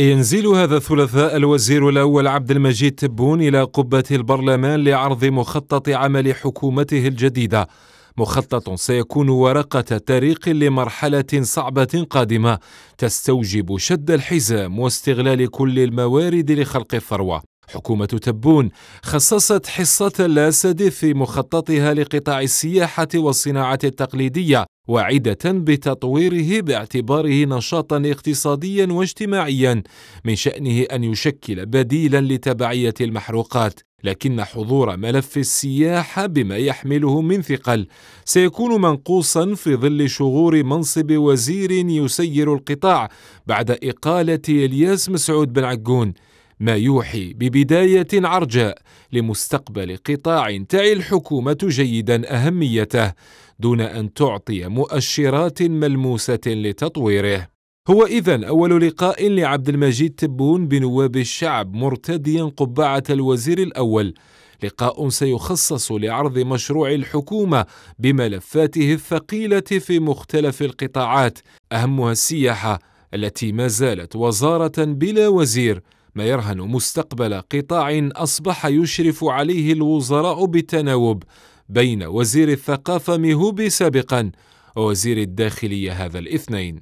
ينزل هذا الثلاثاء الوزير الأول عبد المجيد تبون إلى قبة البرلمان لعرض مخطط عمل حكومته الجديدة مخطط سيكون ورقة طريق لمرحلة صعبة قادمة تستوجب شد الحزام واستغلال كل الموارد لخلق الثروة حكومة تبون خصصت حصة الأسد في مخططها لقطاع السياحة والصناعة التقليدية واعدة بتطويره باعتباره نشاطا اقتصاديا واجتماعيا من شأنه أن يشكل بديلا لتبعية المحروقات لكن حضور ملف السياحة بما يحمله من ثقل سيكون منقوصا في ظل شغور منصب وزير يسير القطاع بعد إقالة إلياس مسعود بن عجون ما يوحي ببدايه عرجاء لمستقبل قطاع تعي الحكومه جيدا اهميته دون ان تعطي مؤشرات ملموسه لتطويره هو اذا اول لقاء لعبد المجيد تبون بنواب الشعب مرتديا قبعه الوزير الاول لقاء سيخصص لعرض مشروع الحكومه بملفاته الثقيله في مختلف القطاعات اهمها السياحه التي ما زالت وزاره بلا وزير ما يرهن مستقبل قطاع اصبح يشرف عليه الوزراء بالتناوب بين وزير الثقافه مهوبي سابقا ووزير الداخليه هذا الاثنين